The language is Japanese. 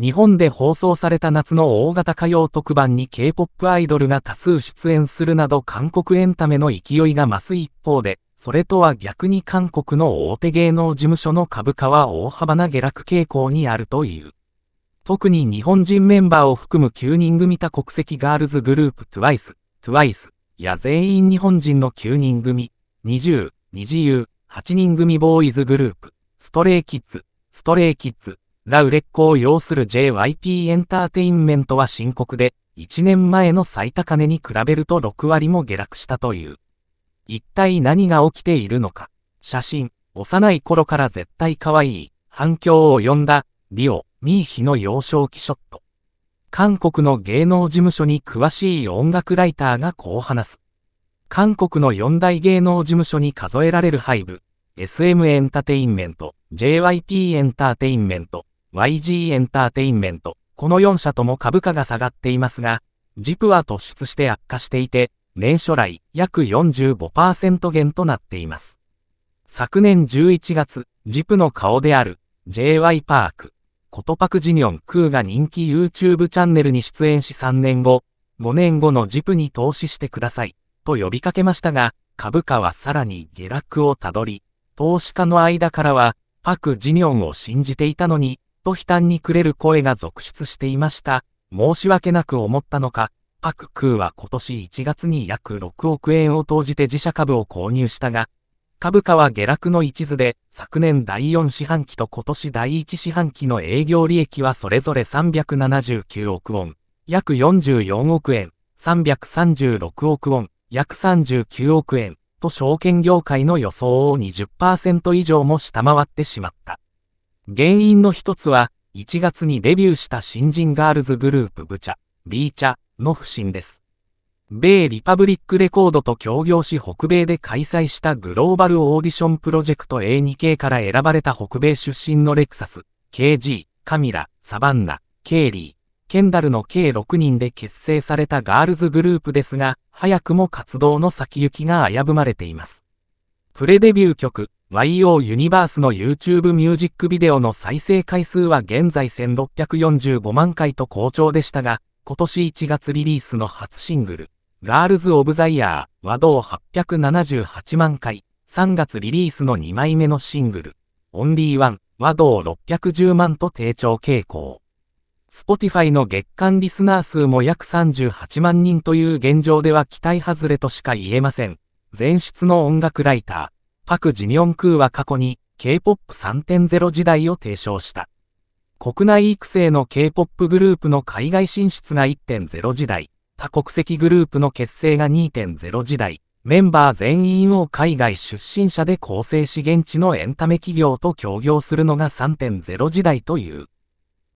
日本で放送された夏の大型歌謡特番に K-POP アイドルが多数出演するなど韓国エンタメの勢いが増す一方で、それとは逆に韓国の大手芸能事務所の株価は大幅な下落傾向にあるという。特に日本人メンバーを含む9人組多国籍ガールズグループ TWICE、TWICE や全員日本人の9人組、20、20 u 8人組ボーイズグループ、ストレイキッズ、ストレイキッズ、ラウレッコを要する JYP エンターテインメントは深刻で、1年前の最高値に比べると6割も下落したという。一体何が起きているのか。写真、幼い頃から絶対可愛い、反響を呼んだ、リオ、ミーヒの幼少期ショット。韓国の芸能事務所に詳しい音楽ライターがこう話す。韓国の四大芸能事務所に数えられるハイブ、SM エンターテインメント、JYP エンターテインメント、YG エンターテインメント、この4社とも株価が下がっていますが、ジプは突出して悪化していて、年初来約45%減となっています。昨年11月、ジプの顔である JY パーク、コトパクジニョンクーが人気 YouTube チャンネルに出演し3年後、5年後のジプに投資してください、と呼びかけましたが、株価はさらに下落をたどり、投資家の間からは、パク・ジニョンを信じていたのに、と悲嘆にくれる声が続出していました。申し訳なく思ったのか、パククーは今年1月に約6億円を投じて自社株を購入したが、株価は下落の一途で、昨年第4四半期と今年第1四半期の営業利益はそれぞれ379億ウォン、約44億円、336億ウォン、約39億円、と証券業界の予想を20%以上も下回ってしまった。原因の一つは、1月にデビューした新人ガールズグループブチャ、ビーチャの不振です。米リパブリックレコードと協業し北米で開催したグローバルオーディションプロジェクト A2K から選ばれた北米出身のレクサス、KG、カミラ、サバンナ、ケイリー、ケンダルの計6人で結成されたガールズグループですが、早くも活動の先行きが危ぶまれています。プレデビュー曲、YO ユニバースの YouTube ミュージックビデオの再生回数は現在1645万回と好調でしたが、今年1月リリースの初シングル、ガールズ・オブ・ザ・イヤーは同878万回、3月リリースの2枚目のシングル、オンリーワンは同610万と低調傾向。Spotify の月間リスナー数も約38万人という現状では期待外れとしか言えません。前出の音楽ライター、パク・ジミョンクーは過去に K-POP3.0 時代を提唱した。国内育成の K-POP グループの海外進出が1.0時代、多国籍グループの結成が2.0時代、メンバー全員を海外出身者で構成し現地のエンタメ企業と協業するのが3.0時代という。